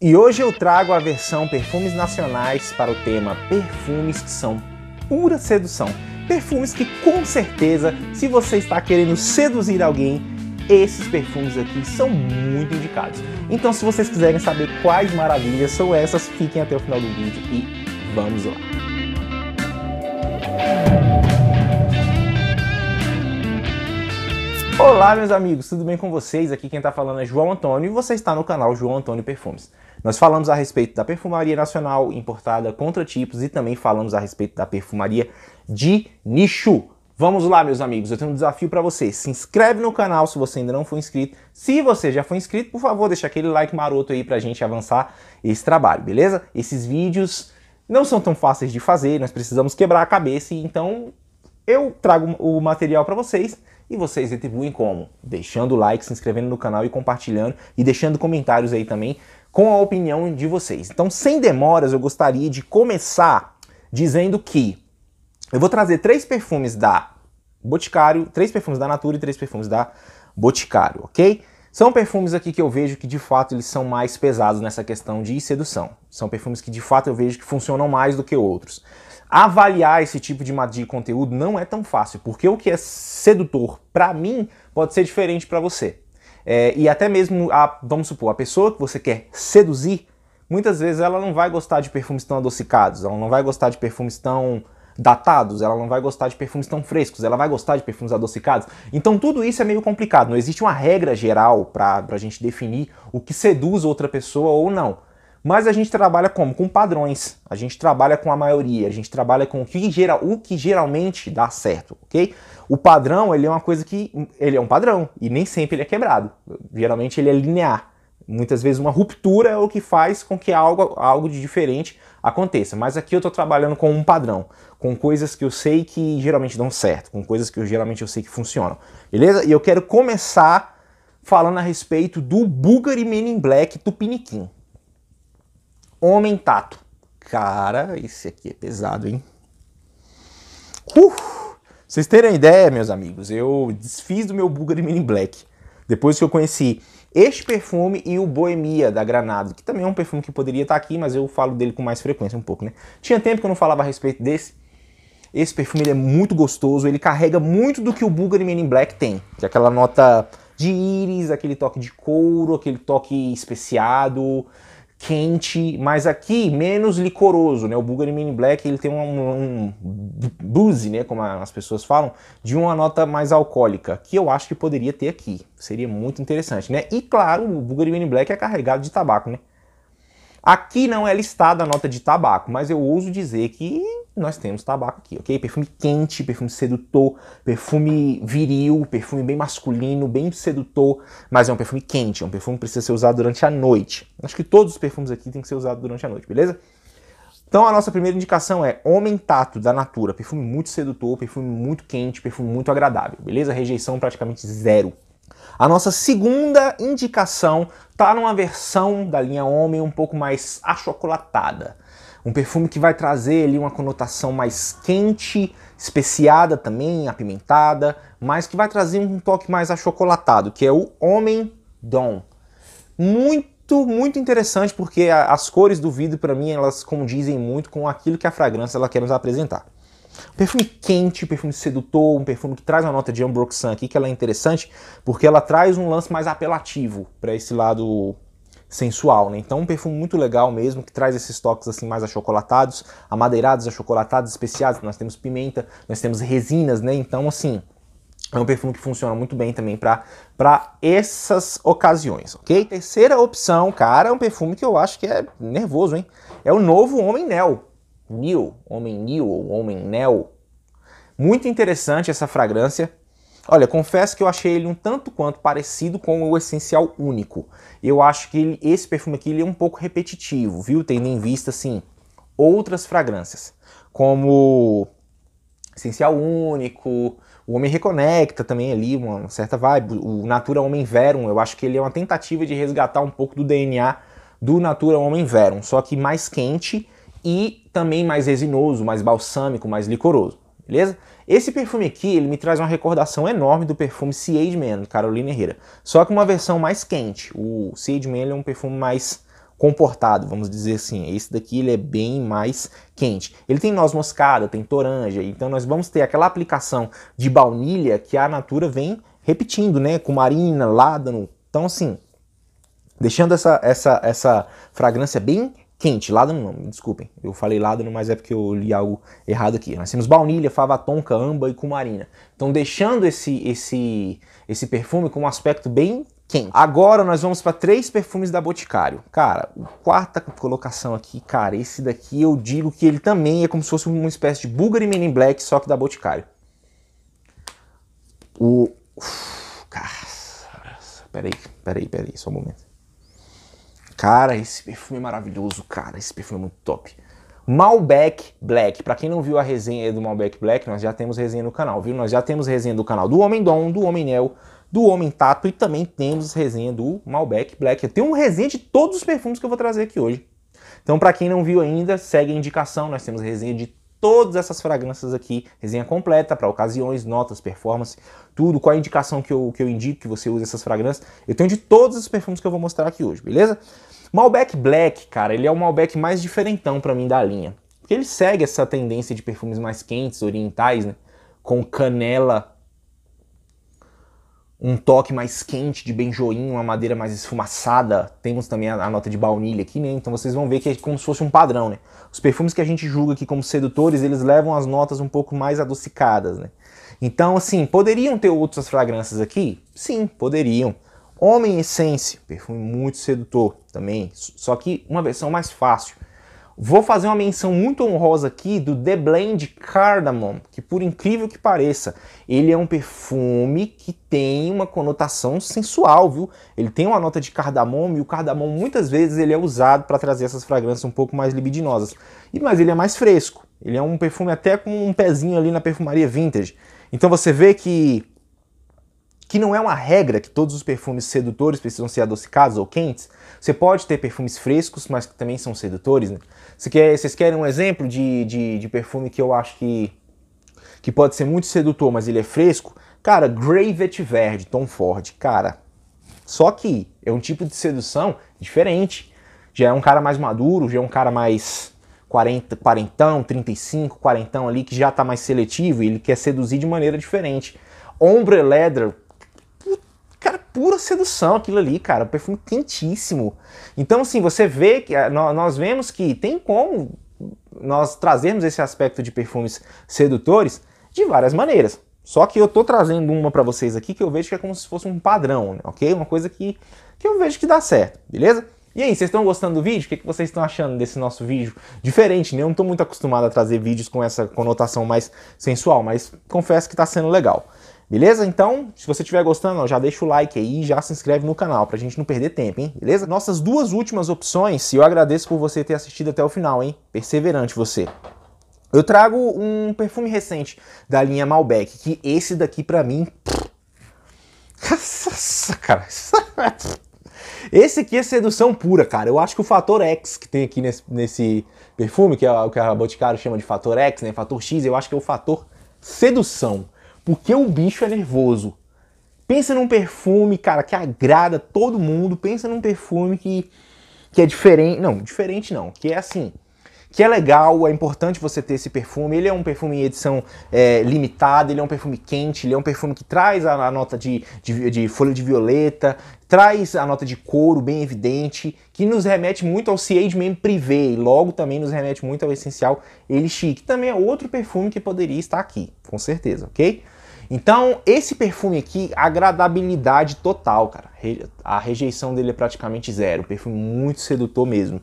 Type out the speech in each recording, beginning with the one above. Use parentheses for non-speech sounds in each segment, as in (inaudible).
E hoje eu trago a versão Perfumes Nacionais para o tema Perfumes que são pura sedução. Perfumes que com certeza, se você está querendo seduzir alguém, esses perfumes aqui são muito indicados. Então, se vocês quiserem saber quais maravilhas são essas, fiquem até o final do vídeo e vamos lá. Olá, meus amigos, tudo bem com vocês? Aqui quem está falando é João Antônio e você está no canal João Antônio Perfumes. Nós falamos a respeito da perfumaria nacional importada, tipos e também falamos a respeito da perfumaria de nicho. Vamos lá, meus amigos, eu tenho um desafio para você. Se inscreve no canal se você ainda não for inscrito. Se você já for inscrito, por favor, deixa aquele like maroto aí pra gente avançar esse trabalho, beleza? Esses vídeos não são tão fáceis de fazer, nós precisamos quebrar a cabeça, então eu trago o material para vocês e vocês retribuem como? Deixando o like, se inscrevendo no canal e compartilhando e deixando comentários aí também com a opinião de vocês. Então, sem demoras, eu gostaria de começar dizendo que eu vou trazer três perfumes da Boticário, três perfumes da Natura e três perfumes da Boticário, ok? São perfumes aqui que eu vejo que de fato eles são mais pesados nessa questão de sedução. São perfumes que de fato eu vejo que funcionam mais do que outros. Avaliar esse tipo de, de conteúdo não é tão fácil, porque o que é sedutor para mim pode ser diferente para você. É, e até mesmo, a, vamos supor, a pessoa que você quer seduzir, muitas vezes ela não vai gostar de perfumes tão adocicados, ela não vai gostar de perfumes tão datados, ela não vai gostar de perfumes tão frescos, ela vai gostar de perfumes adocicados. Então tudo isso é meio complicado, não existe uma regra geral para a gente definir o que seduz outra pessoa ou não. Mas a gente trabalha como? Com padrões. A gente trabalha com a maioria, a gente trabalha com o que, gera o que geralmente dá certo, ok? O padrão, ele é uma coisa que... ele é um padrão, e nem sempre ele é quebrado. Geralmente ele é linear. Muitas vezes uma ruptura é o que faz com que algo, algo de diferente aconteça. Mas aqui eu estou trabalhando com um padrão, com coisas que eu sei que geralmente dão certo, com coisas que eu, geralmente eu sei que funcionam. Beleza? E eu quero começar falando a respeito do Bulgari Men in Black Tupiniquim. Homem Tato. Cara, esse aqui é pesado, hein? Uh, vocês terem ideia, meus amigos, eu desfiz do meu Bulgari Men in Black. Depois que eu conheci este perfume e o Boemia da Granado, que também é um perfume que poderia estar tá aqui, mas eu falo dele com mais frequência um pouco, né? Tinha tempo que eu não falava a respeito desse. Esse perfume é muito gostoso, ele carrega muito do que o Bulgari Men in Black tem, que é aquela nota de íris, aquele toque de couro, aquele toque especiado, quente, mas aqui menos licoroso, né? O Bulgari Mini Black ele tem um, um né? Como as pessoas falam, de uma nota mais alcoólica, que eu acho que poderia ter aqui. Seria muito interessante, né? E claro, o Bulgari Mini Black é carregado de tabaco, né? Aqui não é listada a nota de tabaco, mas eu ouso dizer que nós temos tabaco aqui, ok? Perfume quente, perfume sedutor, perfume viril, perfume bem masculino, bem sedutor, mas é um perfume quente, é um perfume que precisa ser usado durante a noite. Acho que todos os perfumes aqui têm que ser usados durante a noite, beleza? Então a nossa primeira indicação é Homem Tato da Natura, perfume muito sedutor, perfume muito quente, perfume muito agradável, beleza? Rejeição praticamente zero. A nossa segunda indicação está numa versão da linha Homem um pouco mais achocolatada. Um perfume que vai trazer ali uma conotação mais quente, especiada também, apimentada, mas que vai trazer um toque mais achocolatado, que é o Homem Dom. Muito, muito interessante porque as cores do vidro para mim elas condizem muito com aquilo que a fragrância ela quer nos apresentar. Um perfume quente, um perfume sedutor, um perfume que traz uma nota de Ambroxan aqui, que ela é interessante, porque ela traz um lance mais apelativo para esse lado sensual, né? Então um perfume muito legal mesmo, que traz esses toques assim mais achocolatados, amadeirados, achocolatados, especiados. Nós temos pimenta, nós temos resinas, né? Então assim, é um perfume que funciona muito bem também para essas ocasiões, ok? Terceira opção, cara, é um perfume que eu acho que é nervoso, hein? É o novo Homem Nel. New, Homem New ou Homem Neo. Muito interessante essa fragrância. Olha, confesso que eu achei ele um tanto quanto parecido com o Essencial Único. Eu acho que ele, esse perfume aqui ele é um pouco repetitivo, viu? Tendo em vista, assim, outras fragrâncias, como Essencial Único, o Homem Reconecta também ali, uma certa vibe, o Natura Homem Verum, eu acho que ele é uma tentativa de resgatar um pouco do DNA do Natura Homem Verum, só que mais quente e também mais resinoso, mais balsâmico, mais licoroso, beleza? Esse perfume aqui, ele me traz uma recordação enorme do perfume Siege Man, de Carolina Herrera. Só que uma versão mais quente. O Siege Man é um perfume mais comportado, vamos dizer assim. Esse daqui ele é bem mais quente. Ele tem noz moscada, tem toranja, então nós vamos ter aquela aplicação de baunilha que a natura vem repetindo, né? Com marina, ládano. Então assim, deixando essa, essa, essa fragrância bem Quente, no não, desculpem. Eu falei lábano, mas é porque eu li algo errado aqui. Nós temos baunilha, fava tonka, amba e cumarina. Então deixando esse, esse, esse perfume com um aspecto bem quente. Agora nós vamos para três perfumes da Boticário. Cara, quarta colocação aqui, cara, esse daqui eu digo que ele também é como se fosse uma espécie de Bulgari Men in Black, só que da Boticário. O... Uf, cara, peraí, peraí, peraí, só um momento. Cara, esse perfume é maravilhoso, cara. Esse perfume é muito top. Malbec Black. Para quem não viu a resenha do Malbec Black, nós já temos resenha no canal, viu? Nós já temos resenha do canal do Homem Dom, do Homem Nel, do Homem Tato e também temos resenha do Malbec Black. Eu tenho um resenha de todos os perfumes que eu vou trazer aqui hoje. Então, para quem não viu ainda, segue a indicação. Nós temos resenha de todas essas fragrâncias aqui, resenha completa para ocasiões, notas, performance, tudo, qual a indicação que eu, que eu indico que você use essas fragrâncias. Eu tenho de todos os perfumes que eu vou mostrar aqui hoje, beleza? Malbec Black, cara, ele é o Malbec mais diferentão para mim da linha. Porque ele segue essa tendência de perfumes mais quentes, orientais, né? Com canela um toque mais quente de benjoim, uma madeira mais esfumaçada. Temos também a, a, nota de baunilha aqui, né? Então vocês vão ver que é como se fosse um padrão, né? Os perfumes que a gente julga aqui como sedutores, eles levam as notas um pouco mais adocicadas, né? Então, assim, poderiam ter outras fragrâncias aqui? Sim, poderiam. Homem Essence, perfume muito sedutor também, só que uma versão mais fácil. Vou fazer uma menção muito honrosa aqui do The Blend Cardamom, que por incrível que pareça, ele é um perfume que tem uma conotação sensual, viu? Ele tem uma nota de cardamomo e o cardamomo muitas vezes ele é usado para trazer essas fragrâncias um pouco mais libidinosas. E mas ele é mais fresco. Ele é um perfume até com um pezinho ali na perfumaria vintage. Então você vê que que não é uma regra que todos os perfumes sedutores precisam ser adocicados ou quentes. Você pode ter perfumes frescos, mas que também são sedutores. Né? Você quer, vocês querem um exemplo de, de, de, perfume que eu acho que, que pode ser muito sedutor, mas ele é fresco? Cara, Grey Verde, Tom Ford. Cara, só que é um tipo de sedução diferente. Já é um cara mais maduro, já é um cara mais 40, quarentão, 35, quarentão ali, que já tá mais seletivo e ele quer seduzir de maneira diferente. Ombre Leather, pura sedução aquilo ali, cara. Um perfume quentíssimo. Então, assim, você vê que ah, nós vemos que tem como nós trazermos esse aspecto de perfumes sedutores de várias maneiras. Só que eu tô trazendo uma para vocês aqui que eu vejo que é como se fosse um padrão, né? ok? Uma coisa que, que eu vejo que dá certo, beleza? E aí, vocês estão gostando do vídeo? O que, que vocês estão achando desse nosso vídeo? Diferente, né? Eu não tô muito acostumado a trazer vídeos com essa conotação mais sensual, mas confesso que está sendo legal. Beleza? Então, se você estiver gostando, ó, já deixa o like aí e já se inscreve no canal pra gente não perder tempo, hein? Beleza? Nossas duas últimas opções, e eu agradeço por você ter assistido até o final, hein? Perseverante você. Eu trago um perfume recente da linha Malbec, que esse daqui pra mim... Nossa, cara... (laughs) Esse aqui é sedução pura, cara. Eu acho que o fator X que tem aqui nesse, nesse perfume, que é o que a Boticário chama de fator X, né? Fator X, eu acho que é o fator sedução porque o bicho é nervoso. Pensa num perfume, cara, que agrada todo mundo. Pensa num perfume que, que é diferente. Não, diferente não. Que é assim. Que é legal, é importante você ter esse perfume. Ele é um perfume em edição é, limitada, ele é um perfume quente, ele é um perfume que traz a, a nota de, de, de, folha de violeta, traz a nota de couro bem evidente, que nos remete muito ao de Man Privé, e logo também nos remete muito ao Essencial Elixir, que também é outro perfume que poderia estar aqui, com certeza, ok? Então, esse perfume aqui, agradabilidade total, cara. A rejeição dele é praticamente zero. Perfume muito sedutor mesmo.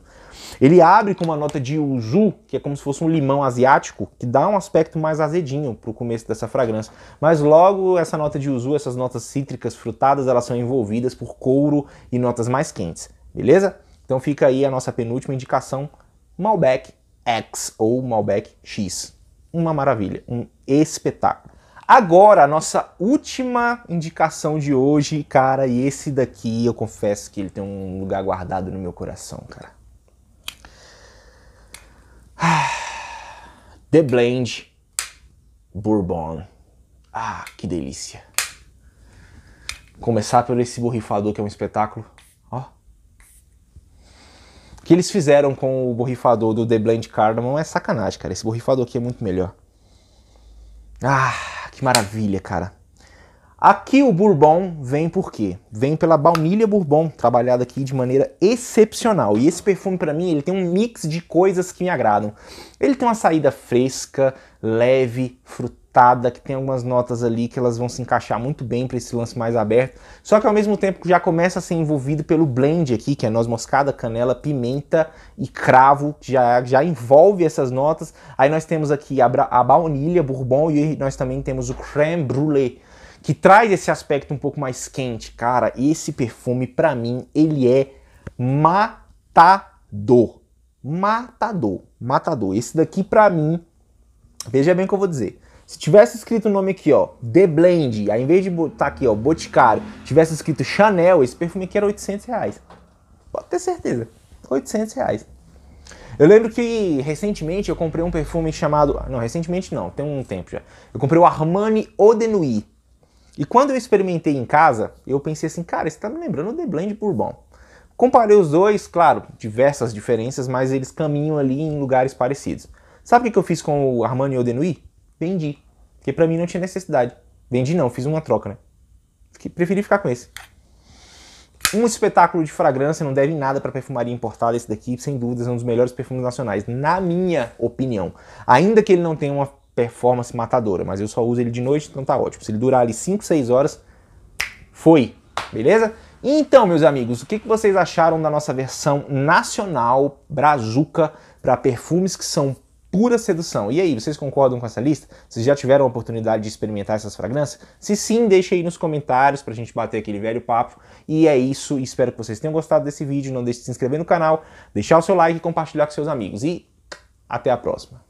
Ele abre com uma nota de uzu, que é como se fosse um limão asiático, que dá um aspecto mais azedinho pro começo dessa fragrância. Mas logo essa nota de uzu, essas notas cítricas frutadas, elas são envolvidas por couro e notas mais quentes, beleza? Então fica aí a nossa penúltima indicação, Malbec X ou Malbec X. Uma maravilha, um espetáculo. Agora, a nossa última indicação de hoje, cara, e esse daqui eu confesso que ele tem um lugar guardado no meu coração, cara. (sighs) The Blend Bourbon. Ah, que delícia. Começar por esse borrifador que é um espetáculo. Ó. O que eles fizeram com o borrifador do The Blend Cardamom é sacanagem, cara. Esse borrifador aqui é muito melhor. Ah. Que maravilha, cara. Aqui o Bourbon vem por quê? Vem pela baunilha Bourbon, trabalhada aqui de maneira excepcional. E esse perfume para mim, ele tem um mix de coisas que me agradam. Ele tem uma saída fresca, leve, frutada que tem algumas notas ali que elas vão se encaixar muito bem para esse lance mais aberto. Só que ao mesmo tempo já começa a ser envolvido pelo blend aqui, que é noz moscada, canela, pimenta e cravo, que já, já envolve essas notas. Aí nós temos aqui a, a baunilha, bourbon, e nós também temos o creme brulee, que traz esse aspecto um pouco mais quente. Cara, esse perfume, para mim, ele é matador. Matador, matador. Esse daqui, para mim, veja bem o que eu vou dizer. Se tivesse escrito o nome aqui, ó, The Blend, ao invés de botar aqui, ó, Boticário, tivesse escrito Chanel, esse perfume aqui era 800 reais. Pode ter certeza, 800 reais. Eu lembro que recentemente eu comprei um perfume chamado... Não, recentemente não, tem um tempo já. Eu comprei o Armani Odenui. E quando eu experimentei em casa, eu pensei assim, cara, você tá me lembrando The Blend Bourbon. Comparei os dois, claro, diversas diferenças, mas eles caminham ali em lugares parecidos. Sabe o que eu fiz com o Armani Odenui? vendi. Porque para mim não tinha necessidade. Vendi não, fiz uma troca, né? Fiquei, preferi ficar com esse. Um espetáculo de fragrância não deve nada para perfumaria importada. Esse daqui, sem dúvidas, é um dos melhores perfumes nacionais, na minha opinião. Ainda que ele não tenha uma performance matadora, mas eu só uso ele de noite, então tá ótimo. Se ele durar ali 5, 6 horas, foi. Beleza? Então, meus amigos, o que, que vocês acharam da nossa versão nacional brazuca para perfumes que são pura sedução. E aí, vocês concordam com essa lista? Vocês já tiveram a oportunidade de experimentar essas fragrâncias? Se sim, deixa aí nos comentários pra gente bater aquele velho papo. E é isso, espero que vocês tenham gostado desse vídeo. Não deixe de se inscrever no canal, deixar o seu like e compartilhar com seus amigos. E até a próxima!